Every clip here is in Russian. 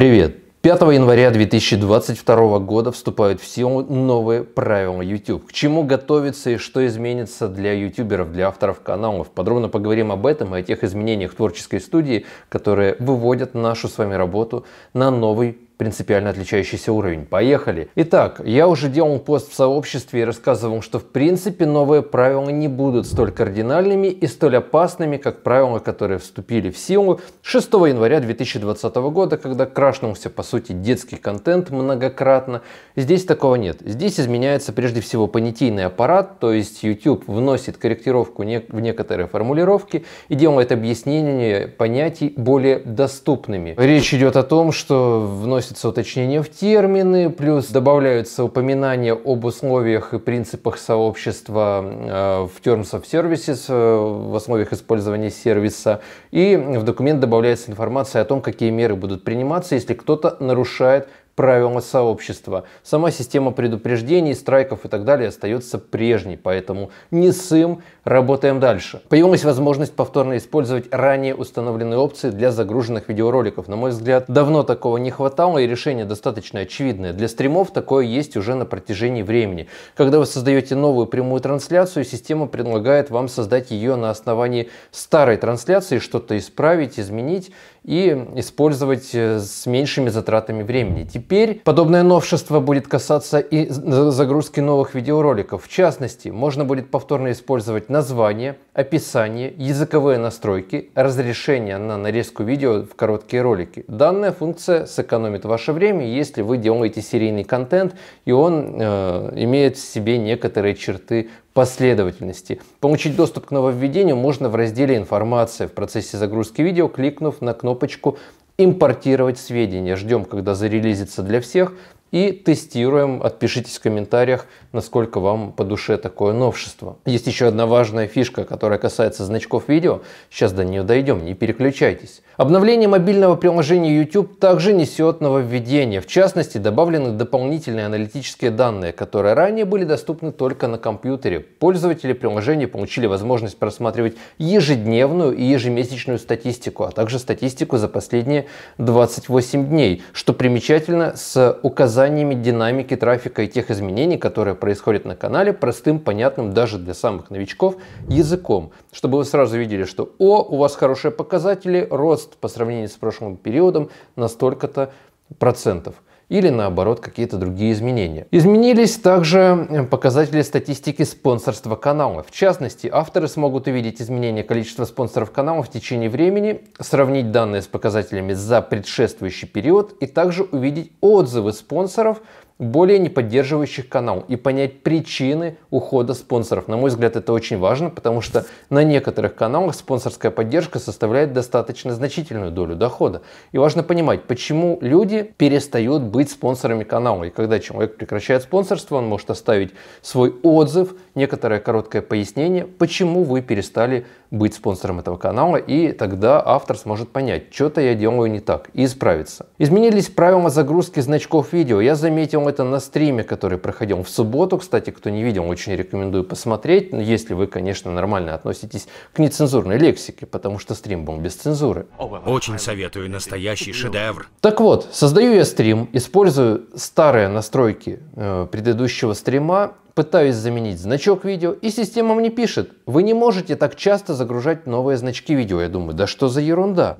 Привет! 5 января 2022 года вступают в силу новые правила YouTube. К чему готовится и что изменится для ютуберов, для авторов каналов. Подробно поговорим об этом и о тех изменениях творческой студии, которые выводят нашу с вами работу на новый принципиально отличающийся уровень. Поехали! Итак, я уже делал пост в сообществе и рассказывал, что в принципе новые правила не будут столь кардинальными и столь опасными, как правила, которые вступили в силу 6 января 2020 года, когда крашнулся по сути детский контент многократно. Здесь такого нет. Здесь изменяется прежде всего понятийный аппарат, то есть YouTube вносит корректировку в некоторые формулировки и делает объяснение понятий более доступными. Речь идет о том, что вносит вносятся уточнения в термины, плюс добавляются упоминания об условиях и принципах сообщества э, в Terms of Services, э, в основах использования сервиса. И в документ добавляется информация о том, какие меры будут приниматься, если кто-то нарушает правила сообщества. Сама система предупреждений, страйков и так далее остается прежней, поэтому не сым, работаем дальше. Появилась возможность повторно использовать ранее установленные опции для загруженных видеороликов. На мой взгляд, давно такого не хватало и решение достаточно очевидное. Для стримов такое есть уже на протяжении времени. Когда вы создаете новую прямую трансляцию, система предлагает вам создать ее на основании старой трансляции, что-то исправить, изменить и использовать э, с меньшими затратами времени. Теперь подобное новшество будет касаться и загрузки новых видеороликов. В частности, можно будет повторно использовать название, описание, языковые настройки, разрешение на нарезку видео в короткие ролики. Данная функция сэкономит ваше время, если вы делаете серийный контент, и он э, имеет в себе некоторые черты последовательности. Получить доступ к нововведению можно в разделе «Информация» в процессе загрузки видео, кликнув на кнопочку «Импортировать сведения». Ждем, когда зарелизится для всех и тестируем. Отпишитесь в комментариях, насколько вам по душе такое новшество. Есть еще одна важная фишка, которая касается значков видео. Сейчас до нее дойдем, не переключайтесь. Обновление мобильного приложения YouTube также несет нововведение. В частности, добавлены дополнительные аналитические данные, которые ранее были доступны только на компьютере. Пользователи приложения получили возможность просматривать ежедневную и ежемесячную статистику, а также статистику за последние 28 дней, что примечательно с указанием указаниями динамики трафика и тех изменений, которые происходят на канале, простым, понятным даже для самых новичков языком, чтобы вы сразу видели, что «О, у вас хорошие показатели, рост по сравнению с прошлым периодом на столько-то процентов» или наоборот какие-то другие изменения. Изменились также э, показатели статистики спонсорства канала. В частности, авторы смогут увидеть изменение количества спонсоров канала в течение времени, сравнить данные с показателями за предшествующий период и также увидеть отзывы спонсоров более неподдерживающих канал и понять причины ухода спонсоров. На мой взгляд, это очень важно, потому что на некоторых каналах спонсорская поддержка составляет достаточно значительную долю дохода. И важно понимать, почему люди перестают быть спонсорами канала. И когда человек прекращает спонсорство, он может оставить свой отзыв, некоторое короткое пояснение, почему вы перестали быть спонсором этого канала, и тогда автор сможет понять, что-то я делаю не так, и исправиться. Изменились правила загрузки значков видео. Я заметил это на стриме, который проходил в субботу. Кстати, кто не видел, очень рекомендую посмотреть, ну, если вы, конечно, нормально относитесь к нецензурной лексике, потому что стрим был без цензуры. Очень советую, настоящий шедевр. Так вот, создаю я стрим, использую старые настройки э, предыдущего стрима, пытаюсь заменить значок видео, и система мне пишет, вы не можете так часто загружать новые значки видео. Я думаю, да что за ерунда?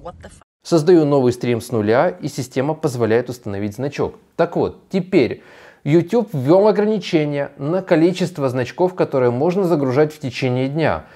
Создаю новый стрим с нуля, и система позволяет установить значок. Так вот, теперь YouTube ввел ограничения на количество значков, которые можно загружать в течение дня.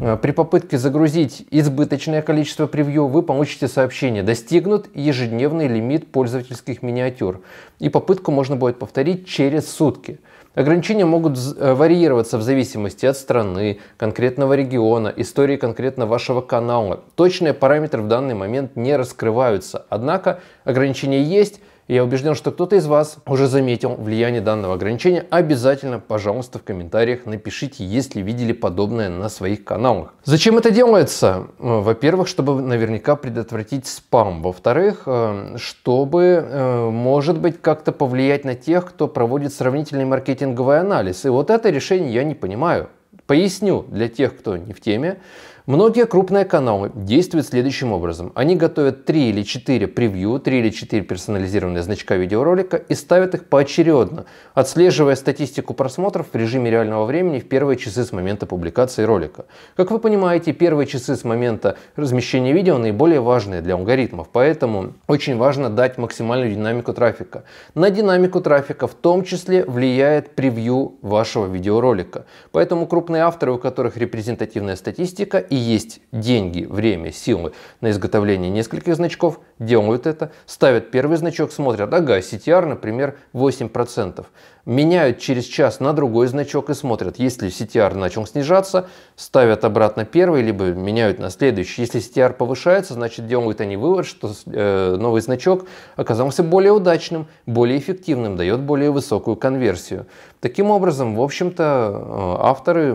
Э, при попытке загрузить избыточное количество превью вы получите сообщение «Достигнут ежедневный лимит пользовательских миниатюр». И попытку можно будет повторить через сутки. Ограничения могут э, варьироваться в зависимости от страны, конкретного региона, истории конкретно вашего канала. Точные параметры в данный момент не раскрываются. Однако ограничения есть, я убежден, что кто-то из вас уже заметил влияние данного ограничения. Обязательно, пожалуйста, в комментариях напишите, если видели подобное на своих каналах. Зачем это делается? Э, во-первых, чтобы наверняка предотвратить спам. Во-вторых, э, чтобы, э, может быть, как-то повлиять на тех, кто проводит сравнительный маркетинговый анализ. И вот это решение я не понимаю. Поясню для тех, кто не в теме. Многие крупные каналы действуют следующим образом. Они готовят 3 или 4 превью, 3 или 4 персонализированные значка видеоролика и ставят их поочередно, отслеживая статистику просмотров в режиме реального времени в первые часы с момента публикации ролика. Как вы понимаете, первые часы с момента размещения видео наиболее важные для алгоритмов, поэтому очень важно дать максимальную динамику трафика. На динамику трафика в том числе влияет превью вашего видеоролика. Поэтому крупные авторы, у которых репрезентативная статистика, и есть деньги, время, силы на изготовление нескольких значков, делают это, ставят первый значок, смотрят, ага, CTR, например, 8%. Меняют через час на другой значок и смотрят, если CTR начал снижаться, ставят обратно первый, либо меняют на следующий. Если CTR повышается, значит делают они вывод, что э, новый значок оказался более удачным, более эффективным, дает более высокую конверсию. Таким образом, в общем-то, э, авторы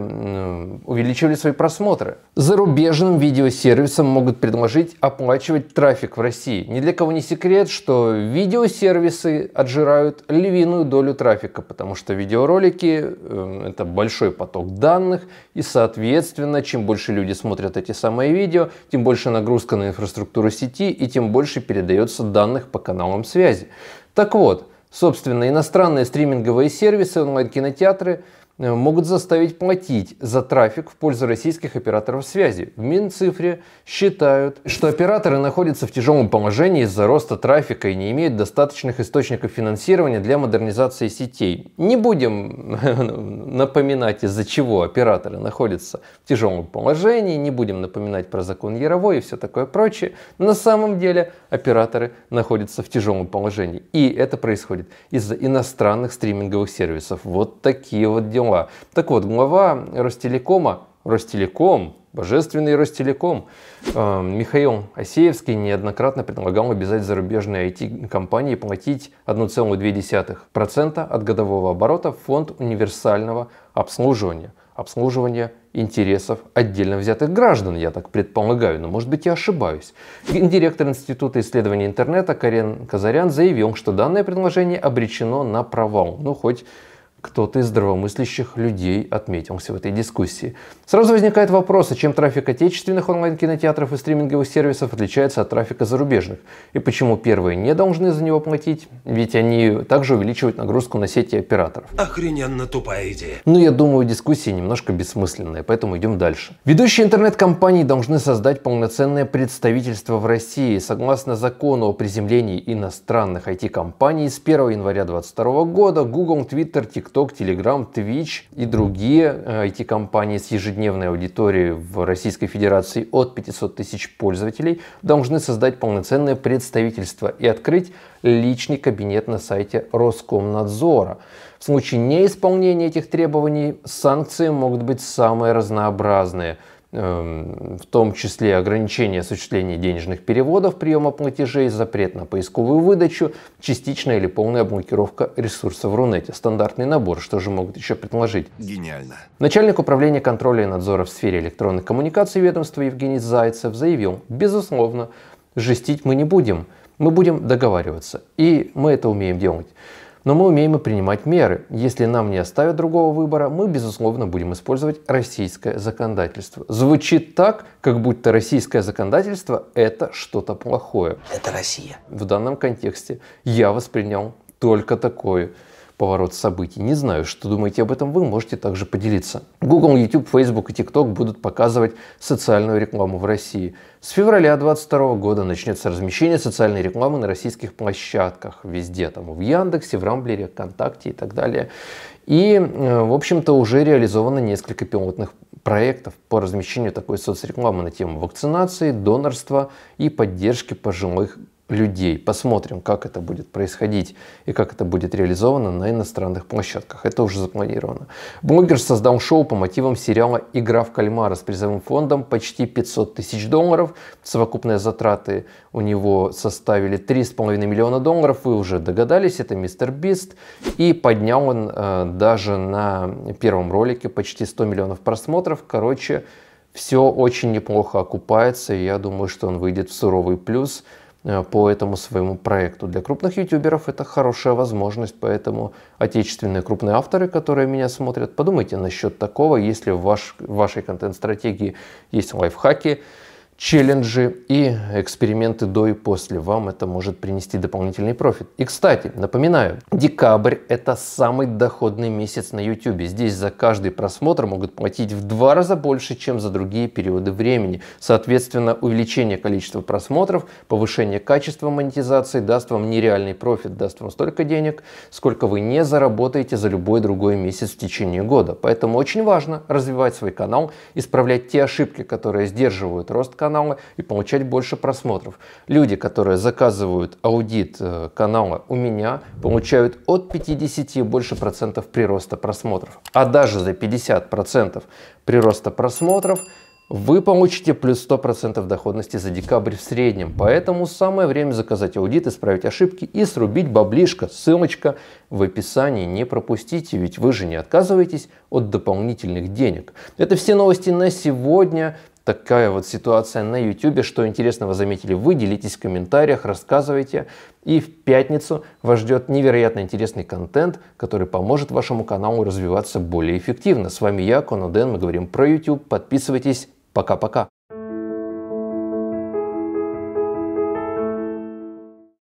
увеличивали свои просмотры. Зарубежным видеосервисам могут предложить оплачивать трафик в России. Ни для кого не секрет, что видеосервисы отжирают львиную долю трафика, потому что видеоролики э, – это большой поток данных, и, соответственно, чем больше люди смотрят эти самые видео, тем больше нагрузка на инфраструктуру сети и тем больше передается данных по каналам связи. Так вот, Собственно, иностранные стриминговые сервисы, онлайн-кинотеатры – Э, могут заставить платить за трафик в пользу российских операторов связи. В Минцифре считают, что операторы находятся в тяжелом положении из-за роста трафика и не имеют достаточных источников финансирования для модернизации сетей. Не будем напоминать, из-за чего операторы находятся в тяжелом положении, не будем напоминать про закон Яровой и все такое прочее. На самом деле операторы находятся в тяжелом положении. И это происходит из-за иностранных стриминговых сервисов. Вот такие вот дела Ростелекома. Так вот, глава Ростелекома, Ростелеком, божественный Ростелеком, э, Михаил Осеевский неоднократно предлагал обязать зарубежные IT-компании платить 1,2% от годового оборота в фонд универсального обслуживания. Обслуживание интересов отдельно взятых граждан, я так предполагаю, но может быть я ошибаюсь. Директор Института исследований интернета Карен Казарян заявил, что данное предложение обречено на провал. Ну, хоть кто-то из здравомыслящих людей отметился в этой дискуссии. Сразу возникает вопрос, а чем трафик отечественных онлайн-кинотеатров и стриминговых сервисов отличается от трафика зарубежных, и почему первые не должны за него платить, ведь они также увеличивают нагрузку на сети операторов. Охрененно тупая идея. Ну, я думаю, дискуссия немножко бессмысленная, поэтому идем дальше. Ведущие интернет-компании должны создать полноценное представительство в России. Согласно закону о приземлении иностранных IT-компаний, с 1 января 2022 года Google, Twitter, TikTok TikTok, Telegram, Twitch и другие IT-компании э, с ежедневной аудиторией в Российской Федерации от 500 тысяч пользователей должны создать полноценное представительство и открыть личный кабинет на сайте Роскомнадзора. В случае неисполнения этих требований санкции могут быть самые разнообразные – Эм, в том числе ограничение осуществления денежных переводов, приема платежей, запрет на поисковую выдачу, частичная или полная блокировка ресурсов в Рунете. Стандартный набор, что же могут еще предложить? Гениально. Начальник управления контроля и надзора в сфере электронных коммуникаций ведомства Евгений Зайцев заявил, безусловно, жестить мы не будем, мы будем договариваться, и мы это умеем делать. Но мы умеем и принимать меры. Если нам не оставят другого выбора, мы, безусловно, будем использовать российское законодательство. Звучит так, как будто российское законодательство – это что-то плохое. Это Россия. В данном контексте я воспринял только такое поворот событий. Не знаю, что думаете об этом вы, можете также поделиться. Google, YouTube, Facebook и TikTok будут показывать социальную рекламу в России. С февраля 2022 года начнется размещение социальной рекламы на российских площадках. Везде, там в Яндексе, в Рамблере, ВКонтакте и так далее. И, э, в общем-то, уже реализовано несколько пилотных проектов по размещению такой соцрекламы на тему вакцинации, донорства и поддержки пожилых людей. Посмотрим, как это будет происходить и как это будет реализовано на иностранных площадках. Это уже запланировано. Блогер создал шоу по мотивам сериала «Игра в кальмара» с призовым фондом почти 500 тысяч долларов. Совокупные затраты у него составили 3,5 миллиона долларов. Вы уже догадались, это мистер Бист. И поднял он э, даже на первом ролике почти 100 миллионов просмотров. Короче, все очень неплохо окупается. И я думаю, что он выйдет в суровый плюс – Э, по этому своему проекту. Для крупных ютуберов это хорошая возможность, поэтому отечественные крупные авторы, которые меня смотрят, подумайте насчет такого, если в, ваш, в вашей контент-стратегии есть лайфхаки, челленджи и эксперименты до и после. Вам это может принести дополнительный профит. И, кстати, напоминаю, декабрь – это самый доходный месяц на YouTube. Здесь за каждый просмотр могут платить в два раза больше, чем за другие периоды времени. Соответственно, увеличение количества просмотров, повышение качества монетизации даст вам нереальный профит, даст вам столько денег, сколько вы не заработаете за любой другой месяц в течение года. Поэтому очень важно развивать свой канал, исправлять те ошибки, которые сдерживают рост канала, канала и получать больше просмотров. Люди, которые заказывают аудит э, канала у меня, получают от 50 и больше процентов прироста просмотров. А даже за 50 процентов прироста просмотров вы получите плюс 100% доходности за декабрь в среднем, поэтому самое время заказать аудит, исправить ошибки и срубить баблишко. Ссылочка в описании, не пропустите, ведь вы же не отказываетесь от дополнительных денег. Это все новости на сегодня такая вот ситуация на YouTube. Что интересного заметили вы, делитесь в комментариях, рассказывайте. И в пятницу вас ждет невероятно интересный контент, который поможет вашему каналу развиваться более эффективно. С вами я, Коноден, мы говорим про YouTube. Подписывайтесь. Пока-пока.